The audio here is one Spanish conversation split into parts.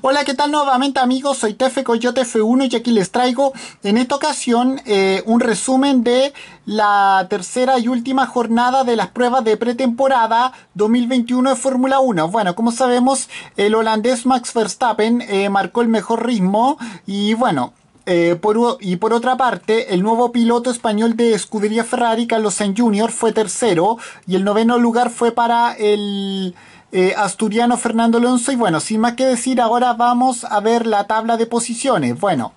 Hola, ¿qué tal nuevamente amigos? Soy Tefe Coyote F1 y aquí les traigo en esta ocasión eh, un resumen de la tercera y última jornada de las pruebas de pretemporada 2021 de Fórmula 1. Bueno, como sabemos, el holandés Max Verstappen eh, marcó el mejor ritmo y bueno, eh, y por otra parte, el nuevo piloto español de escudería Ferrari, Carlos Sainz Jr., fue tercero y el noveno lugar fue para el eh, asturiano Fernando Alonso. Y bueno, sin más que decir, ahora vamos a ver la tabla de posiciones. Bueno,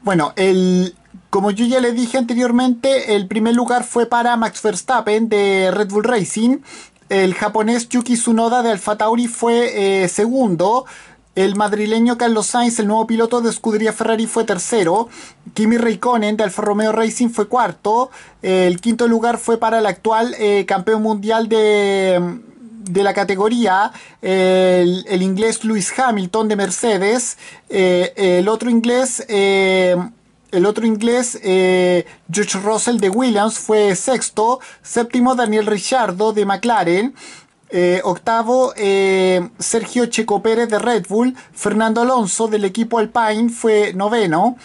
bueno, el, como yo ya le dije anteriormente, el primer lugar fue para Max Verstappen de Red Bull Racing. El japonés Yuki Tsunoda de Alfa Tauri fue eh, segundo. El madrileño Carlos Sainz, el nuevo piloto de escudería Ferrari, fue tercero. Kimi Raikkonen de Alfa Romeo Racing fue cuarto. El quinto lugar fue para el actual eh, campeón mundial de, de la categoría, el, inglés Lewis Hamilton de Mercedes, eh, el otro inglés, eh, el otro inglés eh, George Russell de Williams fue sexto, séptimo Daniel Richardo de McLaren. octavo, Sergio Checo Pérez de Red Bull, Fernando Alonso del equipo Alpine fue noveno,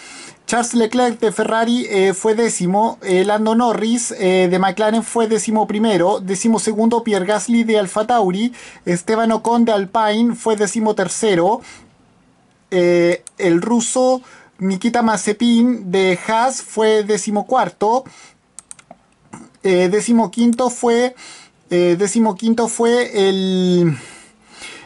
Charles Leclerc de Ferrari eh, fue décimo, eh, Lando Norris eh, de McLaren fue décimo primero, décimo segundo Pierre Gasly de Alfa Tauri, Esteban Ocon de Alpine fue décimo tercero, el ruso Nikita Mazepin de Haas fue décimo cuarto, décimo quinto fue, décimo quinto fue el...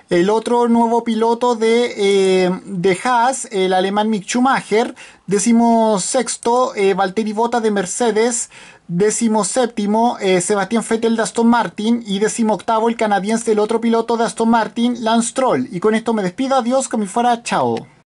El otro nuevo piloto de, eh, de Haas, el alemán Mick Schumacher. Décimo sexto, eh, Valtteri Bota de Mercedes. Décimo séptimo, eh, Sebastián Vettel de Aston Martin. Y décimo octavo, el canadiense, el otro piloto de Aston Martin, Lance Troll. Y con esto me despido. Adiós, que me fuera. Chao.